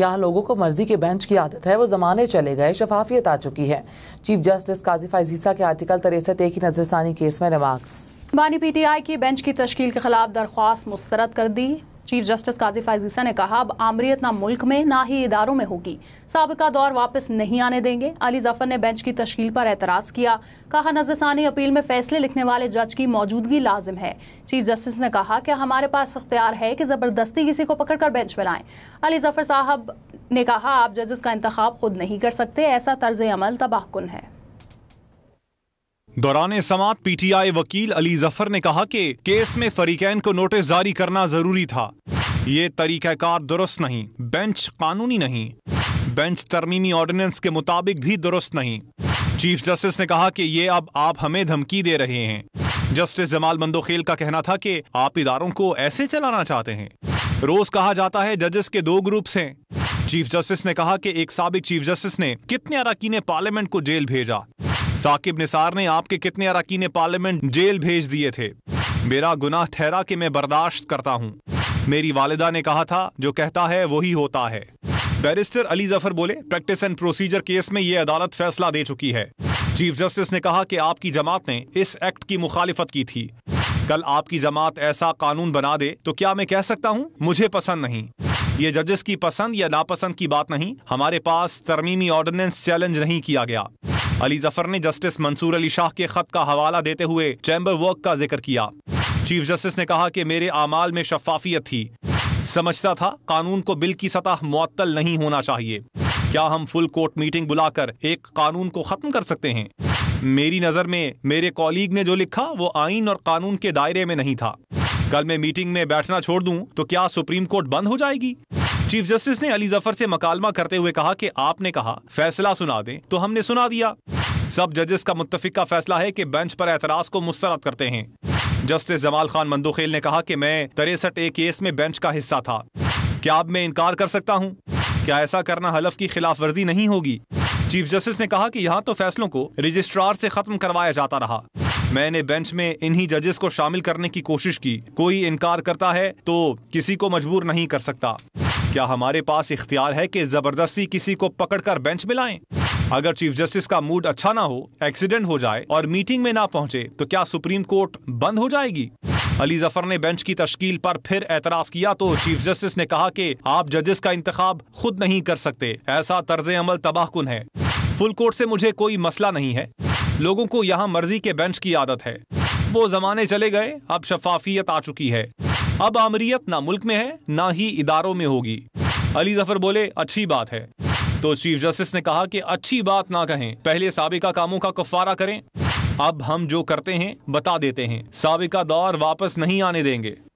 यहाँ लोगों को मर्जी के बेंच की आदत है वो जमाने चले गए शफाफियत आ चुकी है चीफ जस्टिस काजी फाइजीसा के आर्टिकल तिरसठ एक की नजरसानी केस में रिमार्क्स बानी पीटीआई की बेंच की तश्ल के खिलाफ दरख्वास्त मुस्तरद कर दी चीफ जस्टिस काजी फाइजीसा ने कहा अब आमरीत ना मुल्क में ना ही इदारों में होगी सबका दौर वापस नहीं आने देंगे अली जफर ने बेंच की तश्ल पर एतराज किया कहा नजरसानी अपील में फैसले लिखने वाले जज की मौजूदगी लाजिम है चीफ जस्टिस ने कहा कि हमारे पास अख्तियार है कि जबरदस्ती किसी को पकड़कर बेंच में लाएं अली जफर साहब ने कहा आप जजेस का इंतख्य खुद नहीं कर सकते ऐसा तर्ज अमल तबाहकुन है दौरान समात पीटीआई वकील अली जफर ने कहा कि केस में फरीकैन को नोटिस जारी करना जरूरी था ये तरीक़ाकार दुरुस्त नहीं बेंच कानूनी नहीं बेंच तरमीमी ऑर्डिनेंस के मुताबिक भी दुरुस्त नहीं चीफ जस्टिस ने कहा कि ये अब आप हमें धमकी दे रहे हैं जस्टिस जमाल मंदोखेल का कहना था कि आप इदारों को ऐसे चलाना चाहते हैं रोज कहा जाता है जजेस के दो ग्रुप्स हैं चीफ जस्टिस ने कहा कि एक सबक चीफ जस्टिस ने कितने अरकिन पार्लियामेंट को जेल भेजा साकिब निसार ने आपके कितने अरकान पार्लियामेंट जेल भेज दिए थे मेरा गुनाह ठहरा कि मैं बर्दाश्त करता हूँ मेरी वालिदा ने कहा था जो कहता है वही होता है बैरिस्टर अली जफर बोले प्रैक्टिस एंड प्रोसीजर केस में ये अदालत फैसला दे चुकी है चीफ जस्टिस ने कहा कि आपकी जमात ने इस एक्ट की मुखालिफत की थी कल आपकी जमात ऐसा कानून बना दे तो क्या मैं कह सकता हूँ मुझे पसंद नहीं ये जजेस की पसंद या नापसंद की बात नहीं हमारे पास तरमीमी ऑर्डिनेंस चैलेंज नहीं किया गया अली जफर ने जस्टिस मंसूर अली शाह के खत का हवाला देते हुए चैम्बर वर्क का जिक्र किया चीफ जस्टिस ने कहा कि मेरे अमाल में शफाफियत थी समझता था कानून को बिल की सतह मुअत्तल नहीं होना चाहिए क्या हम फुल कोर्ट मीटिंग बुलाकर एक कानून को खत्म कर सकते हैं मेरी नज़र में मेरे कॉलीग ने जो लिखा वो आइन और कानून के दायरे में नहीं था कल मैं मीटिंग में बैठना छोड़ दूं तो क्या सुप्रीम कोर्ट बंद हो जाएगी चीफ जस्टिस ने अली जफर से मकालमा करते हुए कहा कि आपने कहा फैसला सुना दें तो हमने सुना दिया सब जजेस का मुतफिक का फैसला है कि बेंच पर एतराज को मुस्तरद करते हैं जस्टिस जमाल खान मंदोखेल ने कहा कि मैं तिरसठ ए केस में बेंच का हिस्सा था क्या अब मैं इनकार कर सकता हूँ क्या ऐसा करना हलफ की खिलाफ वर्जी नहीं होगी चीफ जस्टिस ने कहा कि यहाँ तो फैसलों को रजिस्ट्रार से खत्म करवाया जाता रहा मैंने बेंच में इन्हीं जजेस को शामिल करने की कोशिश की कोई इनकार करता है तो किसी को मजबूर नहीं कर सकता क्या हमारे पास इख्तियार है कि जबरदस्ती किसी को पकड़कर बेंच में लाएं? अगर चीफ जस्टिस का मूड अच्छा ना हो एक्सीडेंट हो जाए और मीटिंग में ना पहुंचे तो क्या सुप्रीम कोर्ट बंद हो जाएगी अली जफर ने बेंच की तश्कील पर फिर एतराज किया तो चीफ जस्टिस ने कहा कि आप जजेस का इंतखाब खुद नहीं कर सकते ऐसा तर्ज अमल तबाहकुन है फुल कोर्ट से मुझे कोई मसला नहीं है लोगों को यहाँ मर्जी के बेंच की आदत है वो जमाने चले गए अब शफाफियत आ चुकी है अब आमरियत ना मुल्क में है ना ही इदारों में होगी अली जफर बोले अच्छी बात है तो चीफ जस्टिस ने कहा कि अच्छी बात ना कहें पहले सबका कामों का कफारा करें अब हम जो करते हैं बता देते हैं सबका दौर वापस नहीं आने देंगे